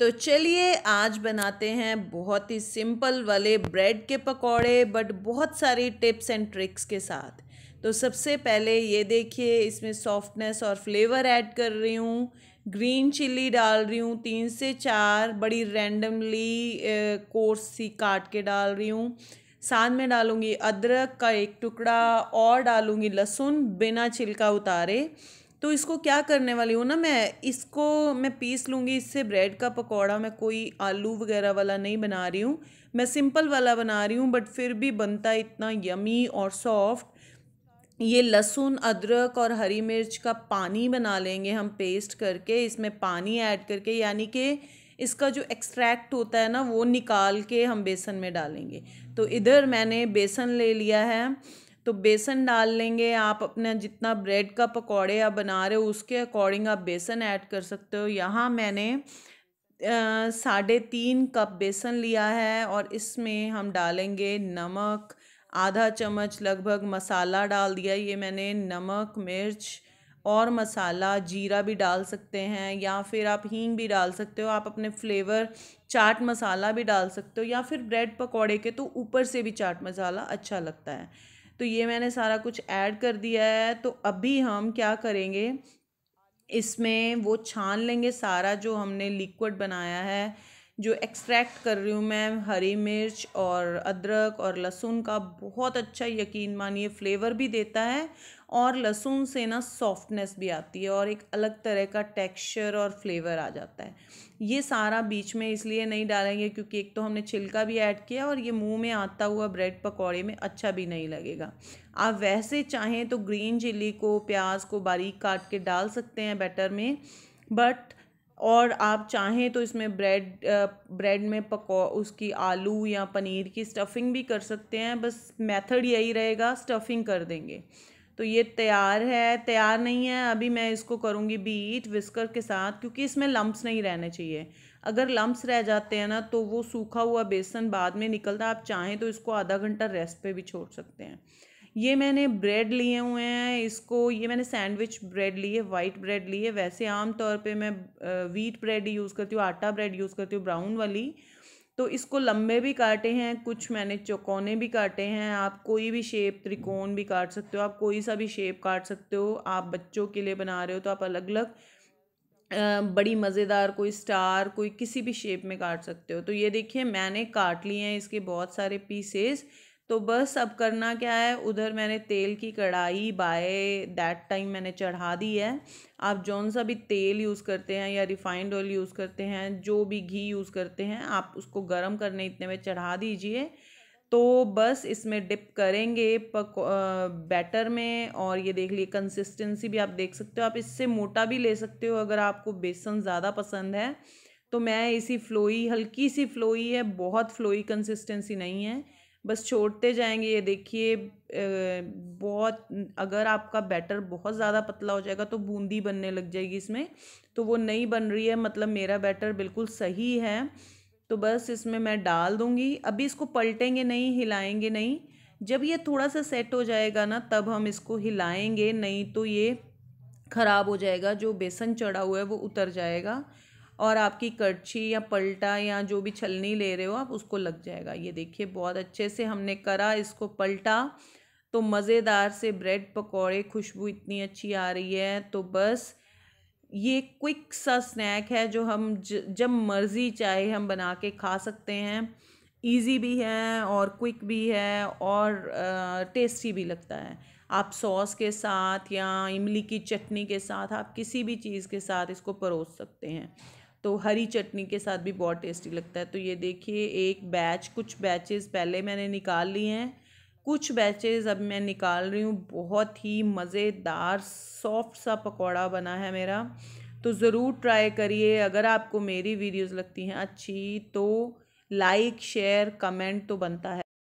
तो चलिए आज बनाते हैं बहुत ही सिंपल वाले ब्रेड के पकौड़े बट बहुत सारी टिप्स एंड ट्रिक्स के साथ तो सबसे पहले ये देखिए इसमें सॉफ्टनेस और फ्लेवर ऐड कर रही हूँ ग्रीन चिल्ली डाल रही हूँ तीन से चार बड़ी रैंडमली कोर्स सी काट के डाल रही हूँ साथ में डालूँगी अदरक का एक टुकड़ा और डालूँगी लहसुन बिना छिलका उतारे तो इसको क्या करने वाली हूँ ना मैं इसको मैं पीस लूँगी इससे ब्रेड का पकौड़ा मैं कोई आलू वगैरह वाला नहीं बना रही हूँ मैं सिंपल वाला बना रही हूँ बट फिर भी बनता इतना यमी और सॉफ्ट ये लहसुन अदरक और हरी मिर्च का पानी बना लेंगे हम पेस्ट करके इसमें पानी ऐड करके यानी कि इसका जो एक्सट्रैक्ट होता है ना वो निकाल के हम बेसन में डालेंगे तो इधर मैंने बेसन ले लिया है तो बेसन डाल लेंगे आप अपना जितना ब्रेड का पकौड़े आप बना रहे हो उसके अकॉर्डिंग आप बेसन ऐड कर सकते हो यहाँ मैंने साढ़े तीन कप बेसन लिया है और इसमें हम डालेंगे नमक आधा चम्मच लगभग मसाला डाल दिया ये मैंने नमक मिर्च और मसाला जीरा भी डाल सकते हैं या फिर आप हींग भी डाल सकते हो आप अपने फ्लेवर चाट मसाला भी डाल सकते हो या फिर ब्रेड पकौड़े के तो ऊपर से भी चाट मसाला अच्छा लगता है तो ये मैंने सारा कुछ ऐड कर दिया है तो अभी हम क्या करेंगे इसमें वो छान लेंगे सारा जो हमने लिक्विड बनाया है जो एक्सट्रैक्ट कर रही हूँ मैं हरी मिर्च और अदरक और लहसुन का बहुत अच्छा यकीन मानिए फ्लेवर भी देता है और लहसुन से ना सॉफ्टनेस भी आती है और एक अलग तरह का टेक्सचर और फ्लेवर आ जाता है ये सारा बीच में इसलिए नहीं डालेंगे क्योंकि एक तो हमने छिलका भी ऐड किया और ये मुंह में आता हुआ ब्रेड पकौड़े में अच्छा भी नहीं लगेगा आप वैसे चाहें तो ग्रीन चिल्ली को प्याज को बारीक काट के डाल सकते हैं बैटर में बट और आप चाहें तो इसमें ब्रेड ब्रेड में पकौ उसकी आलू या पनीर की स्टफिंग भी कर सकते हैं बस मेथड यही रहेगा स्टफिंग कर देंगे तो ये तैयार है तैयार नहीं है अभी मैं इसको करूँगी बीट विस्कर के साथ क्योंकि इसमें लम्ब्स नहीं रहने चाहिए अगर लम्ब्स रह जाते हैं ना तो वो सूखा हुआ बेसन बाद में निकलता आप चाहें तो इसको आधा घंटा रेस्ट पर भी छोड़ सकते हैं ये मैंने ब्रेड लिए हुए हैं इसको ये मैंने सैंडविच ब्रेड लिए वाइट ब्रेड लिए वैसे आम तौर पे मैं वीट ब्रेड यूज़ करती हूँ आटा ब्रेड यूज़ करती हूँ ब्राउन वाली तो इसको लंबे भी काटे हैं कुछ मैंने चौकोने भी काटे हैं आप कोई भी शेप त्रिकोण भी काट सकते हो आप कोई सा भी शेप काट सकते हो आप बच्चों के लिए बना रहे हो तो आप अलग अलग बड़ी मज़ेदार कोई स्टार कोई किसी भी शेप में काट सकते हो तो ये देखिए मैंने काट लिए हैं इसके बहुत सारे पीसेस तो बस अब करना क्या है उधर मैंने तेल की कढ़ाई बाय दैट टाइम मैंने चढ़ा दी है आप जौन सा भी तेल यूज़ करते हैं या रिफाइंड ऑयल यूज़ करते हैं जो भी घी यूज़ करते हैं आप उसको गर्म करने इतने में चढ़ा दीजिए तो बस इसमें डिप करेंगे पक बैटर में और ये देख लिए कंसिस्टेंसी भी आप देख सकते हो आप इससे मोटा भी ले सकते हो अगर आपको बेसन ज़्यादा पसंद है तो मैं इसी फ्लोई हल्की सी फ्लोई है बहुत फ्लोई कंसिस्टेंसी नहीं है बस छोड़ते जाएंगे ये देखिए बहुत अगर आपका बैटर बहुत ज़्यादा पतला हो जाएगा तो बूंदी बनने लग जाएगी इसमें तो वो नहीं बन रही है मतलब मेरा बैटर बिल्कुल सही है तो बस इसमें मैं डाल दूँगी अभी इसको पलटेंगे नहीं हिलाएंगे नहीं जब ये थोड़ा सा सेट हो जाएगा ना तब हम इसको हिलाएंगे नहीं तो ये ख़राब हो जाएगा जो बेसन चढ़ा हुआ है वो उतर जाएगा और आपकी करछी या पलटा या जो भी छलनी ले रहे हो आप उसको लग जाएगा ये देखिए बहुत अच्छे से हमने करा इसको पलटा तो मज़ेदार से ब्रेड पकौड़े खुशबू इतनी अच्छी आ रही है तो बस ये क्विक सा स्नैक है जो हम ज, जब मर्ज़ी चाहे हम बना के खा सकते हैं इजी भी है और क्विक भी है और आ, टेस्टी भी लगता है आप सॉस के साथ या इमली की चटनी के साथ आप किसी भी चीज़ के साथ इसको परोस सकते हैं तो हरी चटनी के साथ भी बहुत टेस्टी लगता है तो ये देखिए एक बैच कुछ बैचेस पहले मैंने निकाल लिए हैं कुछ बैचेस अब मैं निकाल रही हूँ बहुत ही मज़ेदार सॉफ्ट सा पकौड़ा बना है मेरा तो ज़रूर ट्राई करिए अगर आपको मेरी वीडियोज़ लगती हैं अच्छी तो लाइक शेयर कमेंट तो बनता है